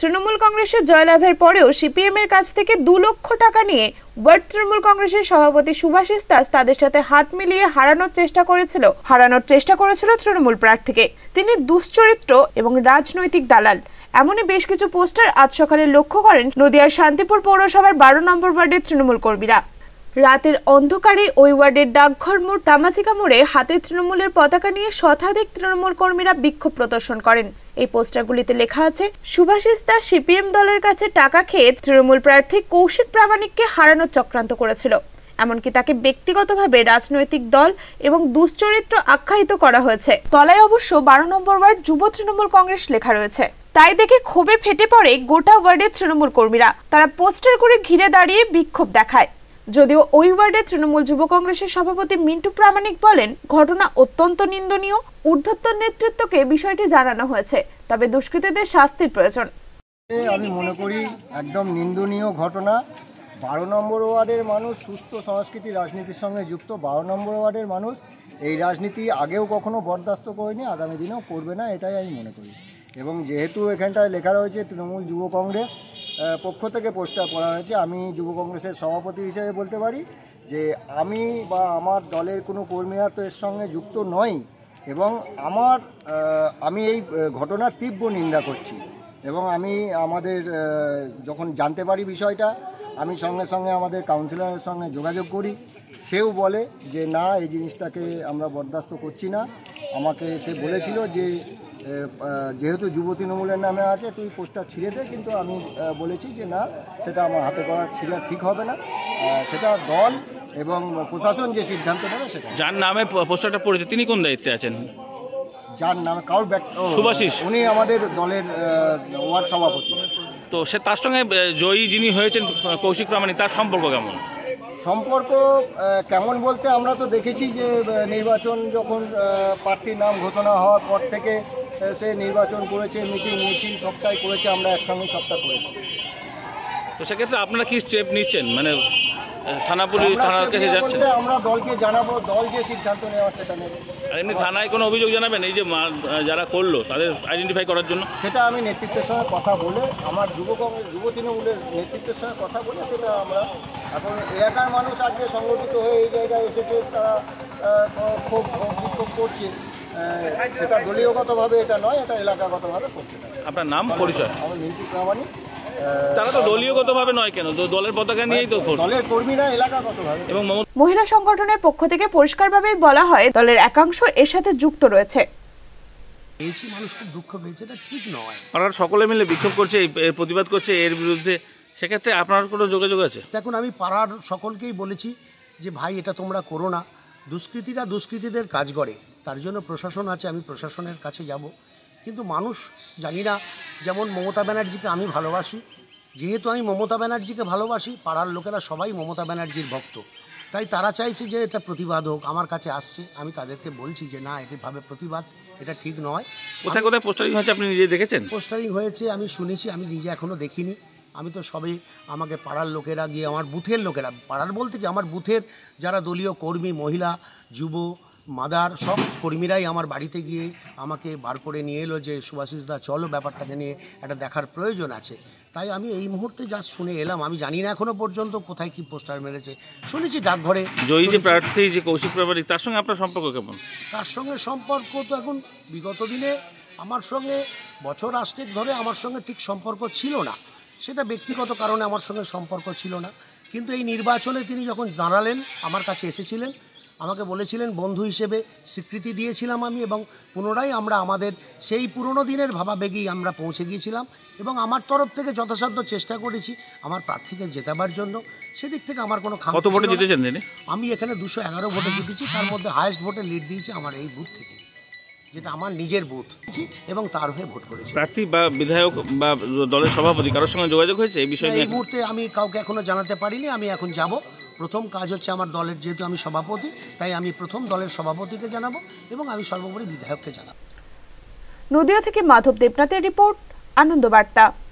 তৃণমূল কংগ্রেসের জয়লাভের পরেও সিপিএম এর কাছ থেকে দু লক্ষ টাকা নিয়ে ওয়ার্ড তৃণমূল কংগ্রেসের সভাপতি সুভাষিস দাস তাদের সাথে হাত মিলিয়ে হারানোর চেষ্টা করেছিল হারানোর চেষ্টা করেছিল তৃণমূল প্রার্থীকে তিনি দুশ্চরিত্র এবং রাজনৈতিক দালাল এমনই বেশ কিছু পোস্টার আজ সকালে লক্ষ্য করেন নদিয়ার শান্তিপুর পৌরসভার বারো নম্বর ওয়ার্ডের তৃণমূল কর্মীরা রাতের অন্ধকারে ওই ওয়ার্ডের ডাকঘর মোড় তামাচিকা মোড়ে হাতে তৃণমূলের পতাকা নিয়ে শতাধিক তৃণমূল কর্মীরা বিক্ষোভ প্রদর্শন করেন এই পোস্টারগুলিতে লেখা আছে সুভাষিস দাস সিপিএম দলের কাছে টাকা খেয়ে তৃণমূল প্রার্থী কৌশিক প্রামাণিককে হারানোর চক্রান্ত করেছিল এমনকি তাকে ব্যক্তিগতভাবে রাজনৈতিক দল এবং দুশ্চরিত্র আখ্যায়িত করা হয়েছে তলায় অবশ্য বারো নম্বর ওয়ার্ড যুব তৃণমূল কংগ্রেস লেখা রয়েছে তাই দেখে ক্ষোভে ফেটে পড়ে গোটা ওয়ার্ডের তৃণমূল কর্মীরা তারা পোস্টার করে ঘিরে দাঁড়িয়ে বিক্ষোভ দেখায় যদিও ওই ওয়ার্ডে তৃণমূল যুব কংগ্রেসের সভাপতি মিন্টু প্রামাণিক বলেন ঘটনা অত্যন্ত নিন্দনীয় ঊর্ধ্বতন নেতৃত্বকে বিষয়টি জানানো হয়েছে তবে দুষ্কৃতীদের শাস্তির প্রয়োজন আমি মনে করি একদম নিন্দনীয় ঘটনা বারো নম্বর ওয়ার্ডের মানুষ সুস্থ সংস্কৃতি রাজনীতির সঙ্গে যুক্ত বারো নম্বর ওয়ার্ডের মানুষ এই রাজনীতি আগেও কখনো বরদাস্ত করেনি আগামী দিনেও করবে না এটাই আমি মনে করি এবং যেহেতু এখানটায় লেখা রয়েছে তৃণমূল যুব কংগ্রেস পক্ষ থেকে পোস্টার করা হয়েছে আমি যুব কংগ্রেসের সভাপতি হিসেবে বলতে পারি যে আমি বা আমার দলের কোনো কর্মীরা তো এর সঙ্গে যুক্ত নই এবং আমার আমি এই ঘটনার তীব্র নিন্দা করছি এবং আমি আমাদের যখন জানতে পারি বিষয়টা আমি সঙ্গে সঙ্গে আমাদের কাউন্সিলরের সঙ্গে যোগাযোগ করি সেও বলে যে না এই জিনিসটাকে আমরা বরদাস্ত করছি না আমাকে সে বলেছিল যে যেহেতু যুব তৃণমূলের নামে আছে তুই পোস্টার ছিঁড়ে দে কিন্তু আমি বলেছি যে না সেটা আমার হাতে করা ছিঁড়া ঠিক হবে না সেটা দল এবং প্রশাসন যে সিদ্ধান্ত নেবে সেটা যার নামে পোস্টারটা পড়েছে তিনি কোন দায়িত্বে আছেন যার নামে কাউর সুভাষিস উনি আমাদের দলের ওয়ার্ড সভাপতি তো সে তার সঙ্গে জয়ী যিনি হয়েছেন কৌশিক প্রামাণিক তার সম্পর্ক কেমন সম্পর্ক কেমন বলতে আমরা তো দেখেছি যে নির্বাচন যখন প্রার্থীর নাম ঘোষণা হওয়ার পর থেকে সে নির্বাচন করেছে মিটিং মিছিল সবটাই করেছে আমরা একসঙ্গে সবটা করেছি তো সেক্ষেত্রে আপনারা কি স্টেপ নিচ্ছেন মানে আমরা দলকে জানাবো দল যে সিদ্ধান্ত সেটা এমনি থানায় কোনো অভিযোগ জানাবেন এই যে যারা করলো তাদের আইডেন্টিফাই করার জন্য সেটা আমি নেতৃত্বের কথা বলে আমার নেতৃত্বের কথা বলে সেটা আমরা এখন মানুষ আজকে সংগঠিত হয়ে এই জায়গায় এসেছে তারা খুব বিক্ষোভ করছে সেটা দলীয়গতভাবে এটা নয় এটা এলাকাগতভাবে করছে আপনার নাম পরিচয় আমার তারা তো দলীয়গতভাবে নয় কেন দলের পতাকা নিয়েই তো দলের কর্মীরা এলাকাগতভাবে এবং মহিলা সংগঠনের পক্ষ থেকে পরিষ্কারভাবেই বলা হয় দলের একাংশ এর সাথে যুক্ত রয়েছে এইসি মানুষ খুব দুঃখ পেয়েছে এটা ঠিক নয় আপনারা সকলে মিলে বিক্ষোভ করছে এর প্রতিবাদ করছে এর বিরুদ্ধে সেক্ষেত্রে আপনার কোনো যোগাযোগ আছে দেখুন আমি পাড়ার সকলকেই বলেছি যে ভাই এটা তোমরা করো না দুষ্কৃতীরা দুষ্কৃতীদের কাজ করে তার জন্য প্রশাসন আছে আমি প্রশাসনের কাছে যাব কিন্তু মানুষ জানি না যেমন মমতা ব্যানার্জিকে আমি ভালোবাসি যেহেতু আমি মমতা ব্যানার্জিকে ভালোবাসি পাড়ার লোকেরা সবাই মমতা ব্যানার্জির ভক্ত তাই তারা চাইছে যে এটা প্রতিবাদ হোক আমার কাছে আসছে আমি তাদেরকে বলছি যে না এটিভাবে প্রতিবাদ এটা ঠিক নয় কোথায় কোথায় পোস্টারিং হয়েছে আপনি নিজে দেখেছেন পোস্টারিং হয়েছে আমি শুনেছি আমি নিজে এখনও দেখিনি আমি তো সবে আমাকে পাড়ার লোকেরা গিয়ে আমার বুথের লোকেরা পাড়ার বলতে কি আমার বুথের যারা দলীয় কর্মী মহিলা যুব মাদার সব কর্মীরাই আমার বাড়িতে গিয়ে আমাকে বার করে নিয়ে এলো যে দা চলো ব্যাপারটাকে নিয়ে একটা দেখার প্রয়োজন আছে তাই আমি এই মুহূর্তে যা শুনে এলাম আমি জানি না এখনো পর্যন্ত কোথায় কি পোস্টার মেরেছে শুনেছি ডাকঘরে জয়ী যে প্রার্থী যে কৌশিক ব্যাপারী তার সঙ্গে আপনার সম্পর্ক কেমন তার সঙ্গে সম্পর্ক তো এখন বিগত দিনে আমার সঙ্গে বছর আষ্টেক ধরে আমার সঙ্গে ঠিক সম্পর্ক ছিল না সেটা ব্যক্তিগত কারণে আমার সঙ্গে সম্পর্ক ছিল না কিন্তু এই নির্বাচনে তিনি যখন দাঁড়ালেন আমার কাছে এসেছিলেন আমাকে বলেছিলেন বন্ধু হিসেবে স্বীকৃতি দিয়েছিলাম আমি এবং পুনরায় আমরা আমাদের সেই পুরনো দিনের ভাবাবেগেই আমরা পৌঁছে গিয়েছিলাম এবং আমার তরফ থেকে যথাসাধ্য চেষ্টা করেছি আমার প্রার্থীকে জেতাবার জন্য সেদিক থেকে আমার কোনো কত ভোটে জিতেছেন আমি এখানে দুশো এগারো ভোটে জিতেছি তার মধ্যে হায়েস্ট ভোটে লিড দিয়েছি আমার এই বুথ থেকে যেটা আমার নিজের বুথ এবং তার হয়ে ভোট করেছি প্রার্থী বা বিধায়ক বা দলের সভাপতি কারোর সঙ্গে যোগাযোগ হয়েছে এই বিষয়ে এই মুহূর্তে আমি কাউকে এখনো জানাতে পারিনি আমি এখন যাব প্রথম কাজ হচ্ছে আমার দলের যেহেতু আমি সভাপতি তাই আমি প্রথম দলের সভাপতিকে জানাবো এবং আমি সর্বোপরি বিধায়ককে জানাবো নদিয়া থেকে মাধব দেবনাথের রিপোর্ট আনন্দবার্তা